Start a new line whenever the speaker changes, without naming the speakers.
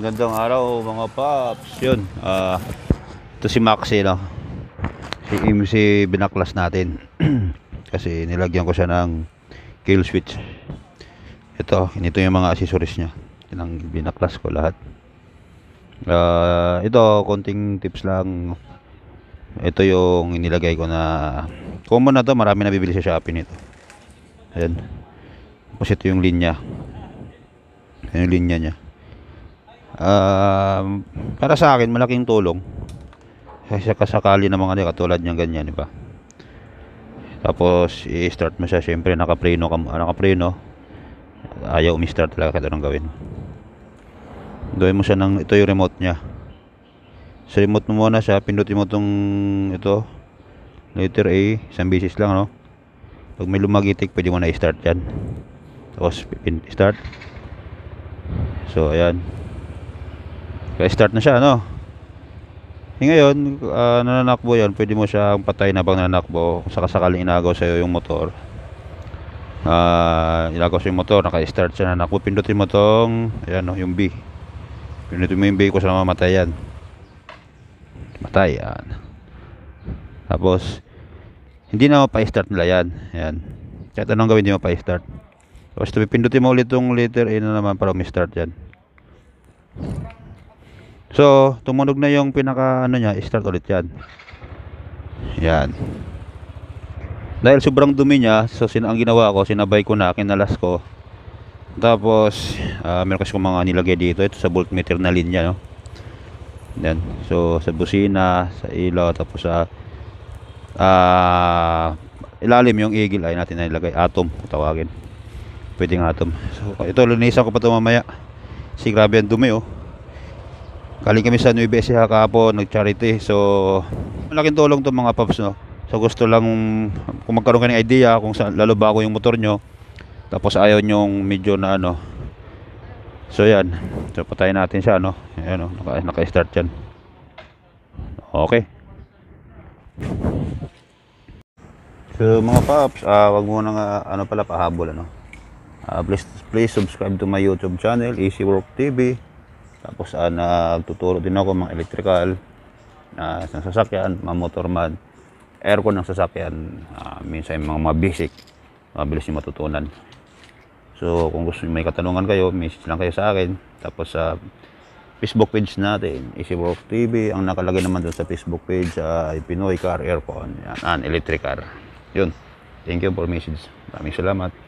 Magandang araw mga paps. Yun. Uh, ito si Maxi no. Si MC binaklas natin. Kasi nilagyan ko siya ng kill switch. Ito, ito yung mga accessories niya. Tinang binaklas ko lahat. Uh, ito, konting tips lang. Ito yung inilagay ko na common na to, marami na bibili sa Shopee nito. Ayan. Tapos ito yung linya. Ayan yung linya niya uh, para sa akin malaking tulong sa kasakali ng mga di, katulad niyan ganyan di ba tapos i-start mo siya syempre naka-preno ka preno ayaw umi-start talaga kahit anong gawin gawin mo siya ng ito yung remote niya sa remote mo muna siya pindutin mo tong ito letter A eh, isang beses lang no pag may lumagitik pwede mo na i-start yan tapos start so ayan kaya start na siya, ano? E ngayon, uh, nananakbo yan, pwede mo siyang patayin bang nananakbo. saka sakaling inagaw sa'yo yung motor, uh, inagaw sa'yo yung motor, naka-start siya nanakbo, pindutin mo tong, ayan, no, yung B. Pinutin mo yung B ko sa mamatay yan. Matay, yan. Tapos, hindi na mapa-start nila yan. Ayan. Kahit anong gawin, hindi mapa-start. Tapos, pindutin mo ulit tong letter A na naman para ma-start yan. So, tumunog na yung pinaka ano niya, start ulit 'yan. Yan. Dahil sobrang dumi niya, so sin ang ginawa ko, sinabay ko na, kinalas ko. Tapos, uh, meron kasi mga nilagay dito, ito sa voltmeter na linya, no. Yan. So, sa busina, sa ilaw, tapos sa uh, ilalim yung eagle ay natin na ilagay, atom, tawagin. Pwedeng atom. So, ito linisan ko pa 'to mamaya. Si grabe ang dumi, oh. Kaling kami sa Nueva Ecija kahapon, nag-charity. So, malaking tulong to mga paps, no? So, gusto lang kung magkaroon ka ng idea kung saan lalo ba ako yung motor nyo. Tapos ayaw yung medyo na ano. So, yan. So, patayin natin siya, no? Ayan, no? Naka, start yan. Okay. So, mga paps, uh, wag muna nang ah, ano pala pahabol, ano? Uh, please, please subscribe to my YouTube channel, Easy Work TV. Tapos uh, nagtuturo din ako mga electrical uh, sasakyan, mga motor man, aircon ng sasakyan, uh, minsan mga, mga basic, mabilis uh, yung matutunan. So kung gusto may katanungan kayo, message lang kayo sa akin. Tapos sa uh, Facebook page natin, Easy Work TV, ang nakalagay naman doon sa Facebook page, uh, Pinoy Car Aircon, yan, and Electric Car. Yun. Thank you for message. Maraming salamat.